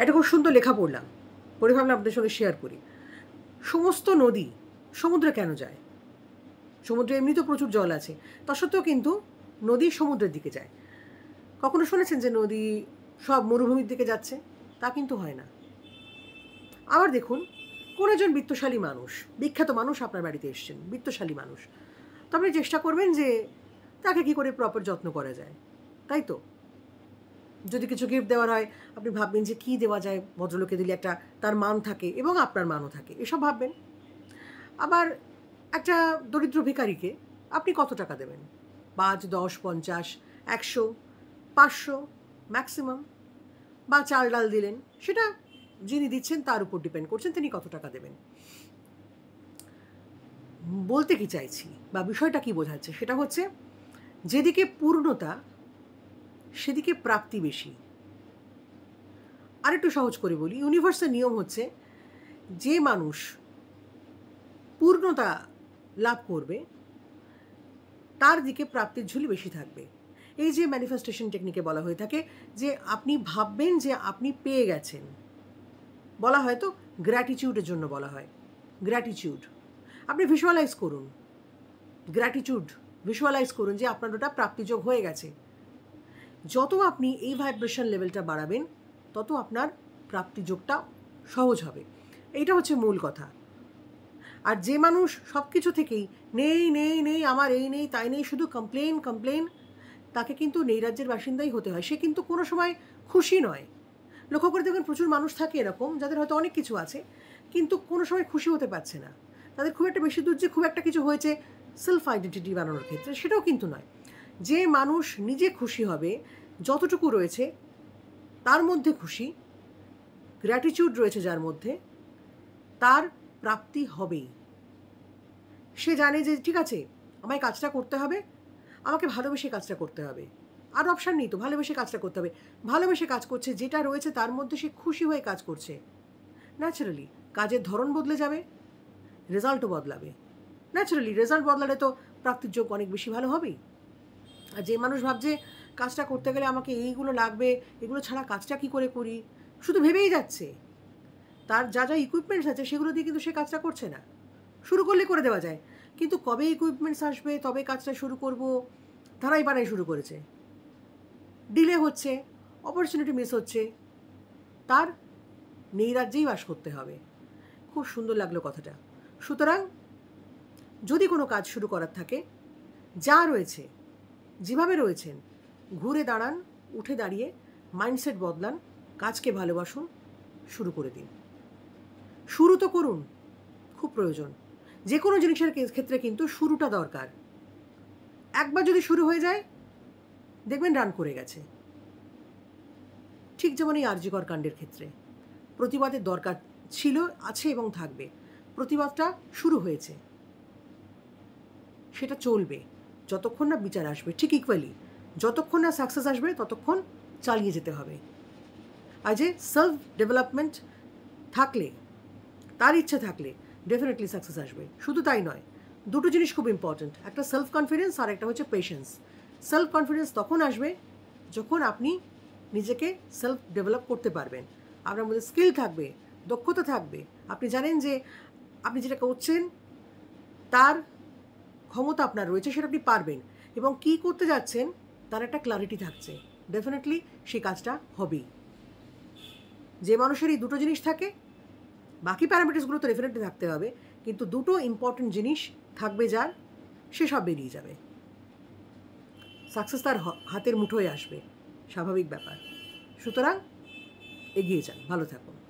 একটা খুব সুন্দর লেখা পড়লাম পড়ে ভাবলাম আপনাদের সঙ্গে শেয়ার করি সমস্ত নদী সমুদ্রে কেন যায় সমুদ্রে এমনি তো প্রচুর জল আছে তা সত্ত্বেও কিন্তু নদী সমুদ্রের দিকে যায় কখনো শুনেছেন যে নদী সব মরুভূমির দিকে যাচ্ছে তা কিন্তু হয় না আবার দেখুন কোন একজন বৃত্তশালী মানুষ বিখ্যাত মানুষ আপনার বাড়িতে এসছেন বৃত্তশালী মানুষ তো আপনি চেষ্টা করবেন যে তাকে কি করে প্রপার যত্ন করা যায় তাই তো যদি কিছু গিফট দেওয়ার হয় আপনি ভাববেন যে কী দেওয়া যায় ভদ্রলোকে দিলে একটা তার মান থাকে এবং আপনার মানও থাকে এসব ভাববেন আবার একটা দরিদ্র ভিকারিকে আপনি কত টাকা দেবেন পাঁচ দশ পঞ্চাশ একশো পাঁচশো ম্যাক্সিমাম বা চাল ডাল দিলেন সেটা যিনি দিচ্ছেন তার উপর ডিপেন্ড করছেন তিনি কত টাকা দেবেন বলতে কি চাইছি বা বিষয়টা কি বোঝাচ্ছে সেটা হচ্ছে যেদিকে পূর্ণতা সেদিকে প্রাপ্তি বেশি আরেকটু সহজ করে বলি ইউনিভার্সের নিয়ম হচ্ছে যে মানুষ পূর্ণতা লাভ করবে তার দিকে প্রাপ্তির ঝুলি বেশি থাকবে এই যে ম্যানিফেস্টেশন টেকনিকে বলা হয়ে থাকে যে আপনি ভাববেন যে আপনি পেয়ে গেছেন বলা হয় তো গ্র্যাটিচিউডের জন্য বলা হয় গ্র্যাটিচিউড আপনি ভিজুয়ালাইজ করুন গ্র্যাটিচিউড ভিজুয়ালাইজ করুন যে আপনার ওটা প্রাপ্তিযোগ হয়ে গেছে যত আপনি এই ভাইব্রেশন লেভেলটা বাড়াবেন তত আপনার প্রাপ্তিযোগটা সহজ হবে এইটা হচ্ছে মূল কথা আর যে মানুষ সব কিছু থেকেই নেই নেই নেই আমার এই নেই তাই নেই শুধু কমপ্লেন কমপ্লেন তাকে কিন্তু নেই রাজ্যের বাসিন্দাই হতে হয় সে কিন্তু কোনো সময় খুশি নয় লক্ষ্য করে দেখবেন প্রচুর মানুষ থাকে এরকম যাদের হয়তো অনেক কিছু আছে কিন্তু কোনো সময় খুশি হতে পারছে না তাদের খুব একটা বেশি দূর যে খুব একটা কিছু হয়েছে সেলফ আইডেন্টিটি বানানোর ক্ষেত্রে সেটাও কিন্তু নয় যে মানুষ নিজে খুশি হবে যতটুকু রয়েছে তার মধ্যে খুশি গ্র্যাটিচিউড রয়েছে যার মধ্যে তার প্রাপ্তি হবেই সে জানে যে ঠিক আছে আমায় কাজটা করতে হবে আমাকে ভালোবেসে কাজটা করতে হবে আর অপশান নেই তো ভালোবেসে কাজটা করতে হবে ভালোবেসে কাজ করছে যেটা রয়েছে তার মধ্যে সে খুশি হয়ে কাজ করছে ন্যাচারালি কাজের ধরন বদলে যাবে রেজাল্টও বদলাবে ন্যাচারালি রেজাল্ট বদলালে তো প্রাপ্তির যোগ অনেক বেশি ভালো হবেই যে মানুষ ভাবছে কাজটা করতে গেলে আমাকে এইগুলো লাগবে এগুলো ছাড়া কাজটা কি করে করি শুধু ভেবেই যাচ্ছে তার যা যা ইকুইপমেন্টস আছে সেগুলো দিয়ে কিন্তু সে কাজটা করছে না শুরু করলে করে দেওয়া যায় কিন্তু কবে ইকুইপমেন্টস আসবে তবে কাজটা শুরু করব ধারাই বানাই শুরু করেছে ডিলে হচ্ছে অপরচুনিটি মিস হচ্ছে তার নেই রাজ্যেই বাস করতে হবে খুব সুন্দর লাগলো কথাটা সুতরাং যদি কোনো কাজ শুরু করার থাকে যা রয়েছে যেভাবে রয়েছেন ঘুরে দাঁড়ান উঠে দাঁড়িয়ে মাইন্ডসেট বদলান কাজকে ভালোবাসুন শুরু করে দিন শুরু তো করুন খুব প্রয়োজন যে কোনো জিনিসের ক্ষেত্রে কিন্তু শুরুটা দরকার একবার যদি শুরু হয়ে যায় দেখবেন রান করে গেছে ঠিক যেমন এই আর্যকর কাণ্ডের ক্ষেত্রে প্রতিবাদের দরকার ছিল আছে এবং থাকবে প্রতিবাদটা শুরু হয়েছে সেটা চলবে যতক্ষণ না বিচার আসবে ঠিক ইকুয়ালি যতক্ষণ না সাকসেস আসবে ততক্ষণ চালিয়ে যেতে হবে আর যে সেলফ ডেভেলপমেন্ট থাকলে তার ইচ্ছে থাকলে ডেফিনেটলি সাকসেস আসবে শুধু তাই নয় দুটো জিনিস খুব ইম্পর্ট্যান্ট একটা সেলফ কনফিডেন্স আর একটা হচ্ছে পেশেন্স সেলফ কনফিডেন্স তখন আসবে যখন আপনি নিজেকে সেলফ ডেভেলপ করতে পারবেন আপনার মধ্যে স্কিল থাকবে দক্ষতা থাকবে আপনি জানেন যে আপনি যেটা করছেন তার ক্ষমতা আপনার রয়েছে সেটা আপনি পারবেন এবং কি করতে যাচ্ছেন তার একটা ক্লারিটি থাকছে ডেফিনেটলি সেই কাজটা হবেই যে মানুষের এই দুটো জিনিস থাকে বাকি প্যারামিটার্সগুলো তো ডেফিনেটলি থাকতে হবে কিন্তু দুটো ইম্পর্টেন্ট জিনিস থাকবে যার সে সব বেরিয়ে যাবে সাকসেস তার হাতের মুঠোয় আসবে স্বাভাবিক ব্যাপার সুতরাং এগিয়ে যান ভালো থাকুন